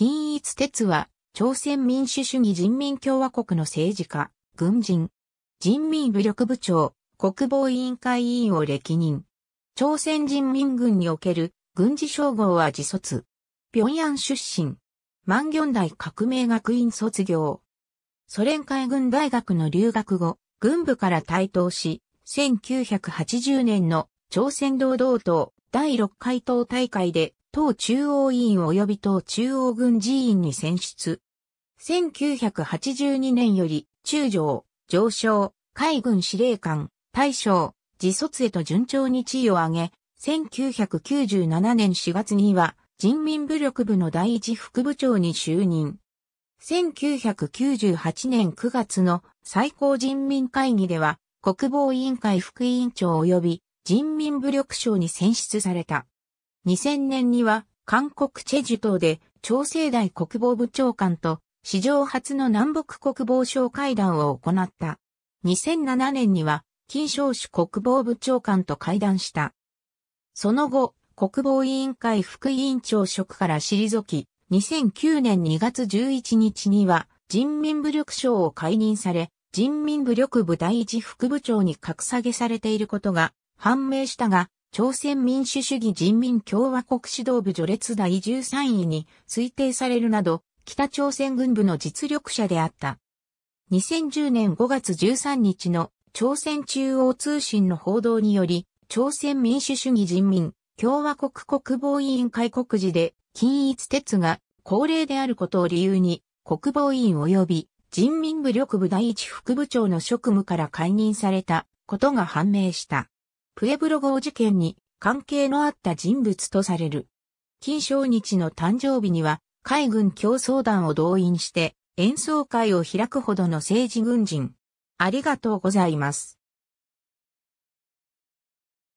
均一鉄は、朝鮮民主主義人民共和国の政治家、軍人、人民武力部長、国防委員会委員を歴任。朝鮮人民軍における軍事称号は自卒。平壌出身。万元大革命学院卒業。ソ連海軍大学の留学後、軍部から台頭し、1980年の朝鮮労働党第6回党大会で党中央委員及び党中央軍事委員に選出。1982年より、中将、上将、海軍司令官、大将、自卒へと順調に地位を上げ、1997年4月には、人民武力部の第一副部長に就任。1998年9月の最高人民会議では、国防委員会副委員長及び人民武力省に選出された。2000年には韓国チェジュ島で朝鮮大国防部長官と史上初の南北国防省会談を行った。2007年には金正主国防部長官と会談した。その後、国防委員会副委員長職から退き、2009年2月11日には人民武力省を解任され、人民武力部第一副部長に格下げされていることが判明したが、朝鮮民主主義人民共和国指導部序列第13位に推定されるなど、北朝鮮軍部の実力者であった。2010年5月13日の朝鮮中央通信の報道により、朝鮮民主主義人民共和国国防委員会告示で、均一鉄が高齢であることを理由に、国防委員及び人民武力部第一副部長の職務から解任されたことが判明した。プエブロ号事件に関係のあった人物とされる。金正日の誕生日には海軍競争団を動員して演奏会を開くほどの政治軍人。ありがとうございます。